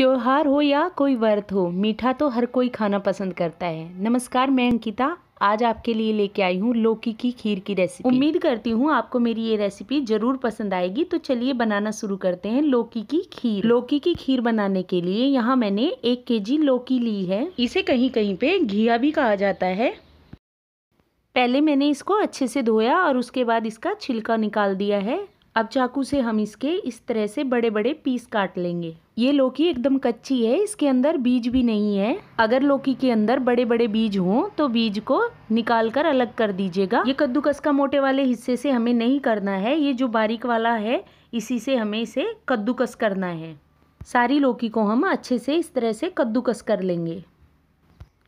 त्यौहार हो या कोई व्रत हो मीठा तो हर कोई खाना पसंद करता है नमस्कार मैं अंकिता आज आपके लिए लेके आई हूँ लौकी की खीर की रेसिपी उम्मीद करती हूँ आपको मेरी ये रेसिपी जरूर पसंद आएगी तो चलिए बनाना शुरू करते हैं लौकी की खीर लौकी की खीर बनाने के लिए यहाँ मैंने एक के जी लौकी ली है इसे कहीं कहीं पे घिया भी कहा जाता है पहले मैंने इसको अच्छे से धोया और उसके बाद इसका छिलका निकाल दिया है अब चाकू से हम इसके इस तरह से बड़े बड़े पीस काट लेंगे ये लौकी एकदम कच्ची है इसके अंदर बीज भी नहीं है अगर लौकी के अंदर बड़े बड़े बीज हों तो बीज को निकाल कर अलग कर दीजिएगा ये कद्दूकस का मोटे वाले हिस्से से हमें नहीं करना है ये जो बारीक वाला है इसी से हमें इसे कद्दूकस करना है सारी लौकी को हम अच्छे से इस तरह से कद्दूकस कर लेंगे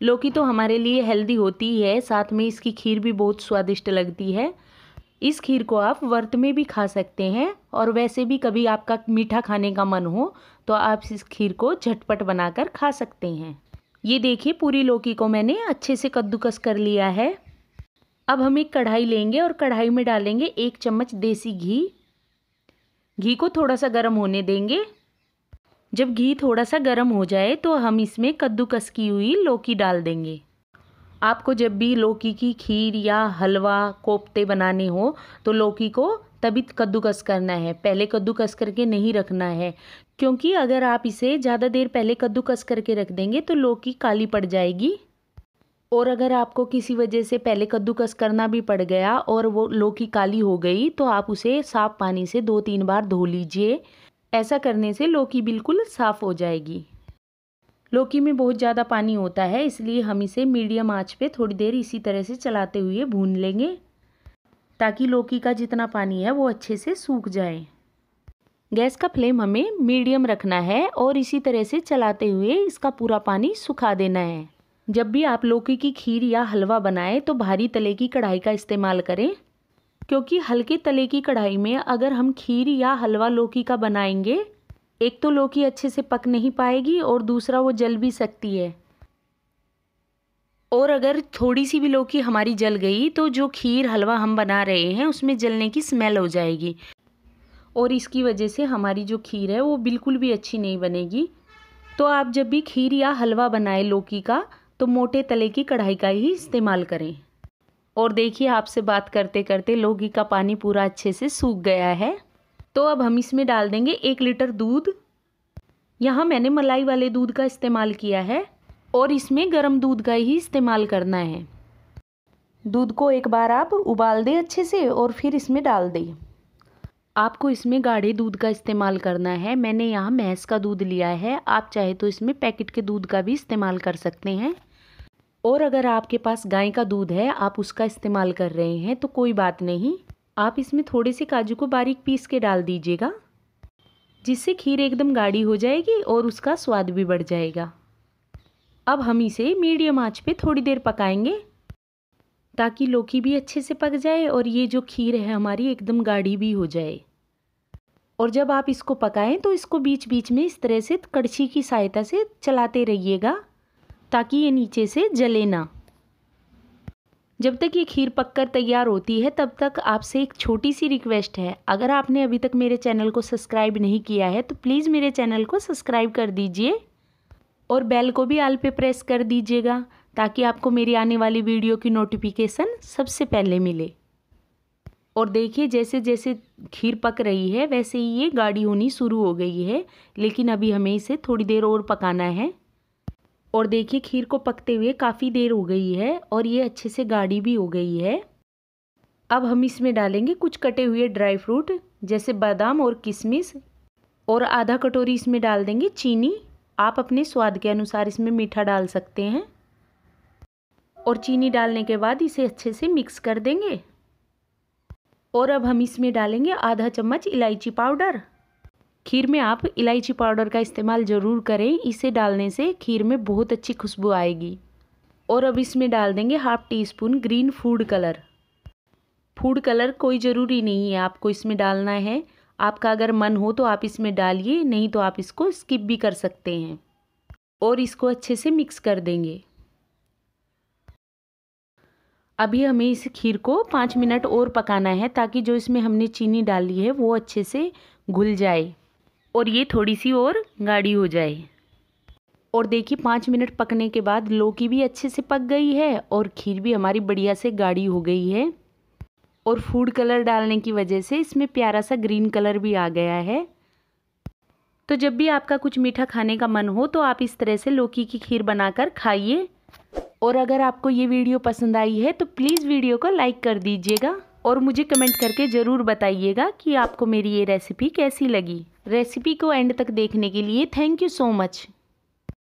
लौकी तो हमारे लिए हेल्दी होती है साथ में इसकी खीर भी बहुत स्वादिष्ट लगती है इस खीर को आप व्रत में भी खा सकते हैं और वैसे भी कभी आपका मीठा खाने का मन हो तो आप इस खीर को झटपट बनाकर खा सकते हैं ये देखिए पूरी लौकी को मैंने अच्छे से कद्दूकस कर लिया है अब हम एक कढ़ाई लेंगे और कढ़ाई में डालेंगे एक चम्मच देसी घी घी को थोड़ा सा गर्म होने देंगे जब घी थोड़ा सा गर्म हो जाए तो हम इसमें कद्दूकस की हुई लौकी डाल देंगे आपको जब भी लौकी की खीर या हलवा कोफ्ते बनाने हो तो लौकी को तभी कद्दूकस करना है पहले कद्दूकस करके नहीं रखना है क्योंकि अगर आप इसे ज़्यादा देर पहले कद्दूकस करके रख देंगे तो लौकी काली पड़ जाएगी और अगर आपको किसी वजह से पहले कद्दूकस करना भी पड़ गया और वो लौकी काली हो गई तो आप उसे साफ़ पानी से दो तीन बार धो लीजिए ऐसा करने से लौकी बिल्कुल साफ़ हो जाएगी लौकी में बहुत ज़्यादा पानी होता है इसलिए हम इसे मीडियम आँच पर थोड़ी देर इसी तरह से चलाते हुए भून लेंगे ताकि लौकी का जितना पानी है वो अच्छे से सूख जाए गैस का फ्लेम हमें मीडियम रखना है और इसी तरह से चलाते हुए इसका पूरा पानी सुखा देना है जब भी आप लौकी की खीर या हलवा बनाएं तो भारी तले की कढ़ाई का इस्तेमाल करें क्योंकि हल्के तले की कढ़ाई में अगर हम खीर या हलवा लौकी का बनाएंगे एक तो लौकी अच्छे से पक नहीं पाएगी और दूसरा वो जल भी सकती है और अगर थोड़ी सी भी लौकी हमारी जल गई तो जो खीर हलवा हम बना रहे हैं उसमें जलने की स्मेल हो जाएगी और इसकी वजह से हमारी जो खीर है वो बिल्कुल भी अच्छी नहीं बनेगी तो आप जब भी खीर या हलवा बनाएं लौकी का तो मोटे तले की कढ़ाई का ही इस्तेमाल करें और देखिए आपसे बात करते करते लौकी का पानी पूरा अच्छे से सूख गया है तो अब हम इसमें डाल देंगे एक लीटर दूध यहाँ मैंने मलाई वाले दूध का इस्तेमाल किया है और इसमें गर्म दूध का ही इस्तेमाल करना है दूध को एक बार आप उबाल दें अच्छे से और फिर इसमें डाल दें आपको इसमें गाढ़े दूध का इस्तेमाल करना है मैंने यहाँ भैंस का दूध लिया है आप चाहे तो इसमें पैकेट के दूध का भी इस्तेमाल कर सकते हैं और अगर आपके पास गाय का दूध है आप उसका इस्तेमाल कर रहे हैं तो कोई बात नहीं आप इसमें थोड़े से काजू को बारीक पीस के डाल दीजिएगा जिससे खीर एकदम गाढ़ी हो जाएगी और उसका स्वाद भी बढ़ जाएगा अब हम इसे मीडियम आंच पे थोड़ी देर पकाएंगे ताकि लौकी भी अच्छे से पक जाए और ये जो खीर है हमारी एकदम गाढ़ी भी हो जाए और जब आप इसको पकाएं तो इसको बीच बीच में इस तरह से कड़छी की सहायता से चलाते रहिएगा ताकि ये नीचे से जले ना जब तक ये खीर पककर तैयार होती है तब तक आपसे एक छोटी सी रिक्वेस्ट है अगर आपने अभी तक मेरे चैनल को सब्सक्राइब नहीं किया है तो प्लीज़ मेरे चैनल को सब्सक्राइब कर दीजिए और बेल को भी आल पे प्रेस कर दीजिएगा ताकि आपको मेरी आने वाली वीडियो की नोटिफिकेशन सबसे पहले मिले और देखिए जैसे जैसे खीर पक रही है वैसे ही ये गाढ़ी होनी शुरू हो गई है लेकिन अभी हमें इसे थोड़ी देर और पकाना है और देखिए खीर को पकते हुए काफ़ी देर हो गई है और ये अच्छे से गाढ़ी भी हो गई है अब हम इसमें डालेंगे कुछ कटे हुए ड्राई फ्रूट जैसे बादाम और किशमिश और आधा कटोरी इसमें डाल देंगे चीनी आप अपने स्वाद के अनुसार इसमें मीठा डाल सकते हैं और चीनी डालने के बाद इसे अच्छे से मिक्स कर देंगे और अब हम इसमें डालेंगे आधा चम्मच इलायची पाउडर खीर में आप इलायची पाउडर का इस्तेमाल ज़रूर करें इसे डालने से खीर में बहुत अच्छी खुशबू आएगी और अब इसमें डाल देंगे half teaspoon green food colour food colour कोई ज़रूरी नहीं है आपको इसमें डालना है आपका अगर मन हो तो आप इसमें डालिए नहीं तो आप इसको स्किप भी कर सकते हैं और इसको अच्छे से मिक्स कर देंगे अभी हमें इस खीर को पाँच मिनट और पकाना है ताकि जो इसमें हमने चीनी डाली है वो अच्छे से घुल जाए और ये थोड़ी सी और गाढ़ी हो जाए और देखिए पाँच मिनट पकने के बाद लौकी भी अच्छे से पक गई है और खीर भी हमारी बढ़िया से गाढ़ी हो गई है और फूड कलर डालने की वजह से इसमें प्यारा सा ग्रीन कलर भी आ गया है तो जब भी आपका कुछ मीठा खाने का मन हो तो आप इस तरह से लौकी की खीर बनाकर खाइए और अगर आपको ये वीडियो पसंद आई है तो प्लीज़ वीडियो को लाइक कर दीजिएगा और मुझे कमेंट करके ज़रूर बताइएगा कि आपको मेरी ये रेसिपी कैसी लगी रेसिपी को एंड तक देखने के लिए थैंक यू सो मच